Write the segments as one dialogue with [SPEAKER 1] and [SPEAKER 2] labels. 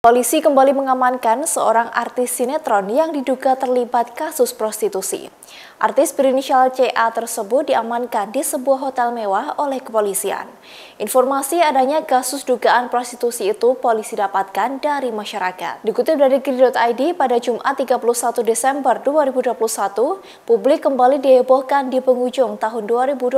[SPEAKER 1] Polisi kembali mengamankan seorang artis sinetron yang diduga terlibat kasus prostitusi. Artis berinisial CA tersebut diamankan di sebuah hotel mewah oleh kepolisian. Informasi adanya kasus dugaan prostitusi itu polisi dapatkan dari masyarakat. Dikutip dari Kiri.id pada Jumat 31 Desember 2021, publik kembali dihebohkan di penghujung tahun 2021.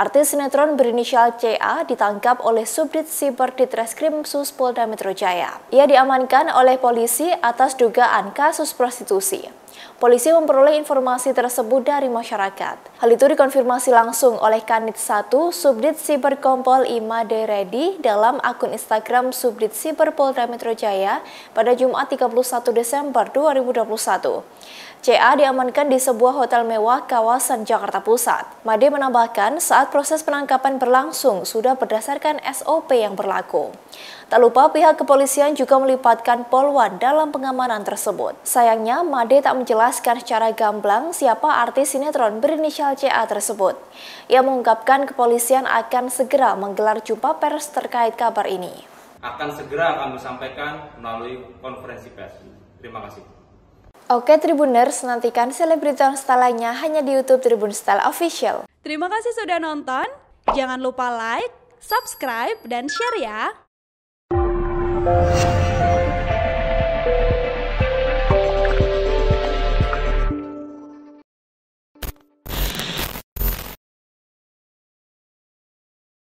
[SPEAKER 1] Artis sinetron berinisial CA ditangkap oleh Subdit Siber Ditreskrim Suspolda Polda Metro Jaya Surabaya. Ia diamankan oleh polisi atas dugaan kasus prostitusi. Polisi memperoleh informasi tersebut dari masyarakat. Hal itu dikonfirmasi langsung oleh Kanit 1 Subdit Siber Kompol Imade Redi dalam akun Instagram Subdit Siber Polda Metro Jaya pada Jumat 31 Desember 2021. CA diamankan di sebuah hotel mewah kawasan Jakarta Pusat. Made menambahkan saat proses penangkapan berlangsung sudah berdasarkan SOP yang berlaku. Tak lupa pihak kepolisian juga melipatkan Polwan dalam pengamanan tersebut. Sayangnya Made tak menjelaskan secara gamblang siapa artis sinetron berinisial CA tersebut. Ia mengungkapkan kepolisian akan segera menggelar jumpa pers terkait kabar ini.
[SPEAKER 2] Akan segera kami sampaikan melalui konferensi pers. Terima kasih.
[SPEAKER 1] Oke Tribuners, nantikan selebritas lainnya hanya di YouTube Tribun Style Official.
[SPEAKER 3] Terima kasih sudah nonton. Jangan lupa like, subscribe, dan share ya.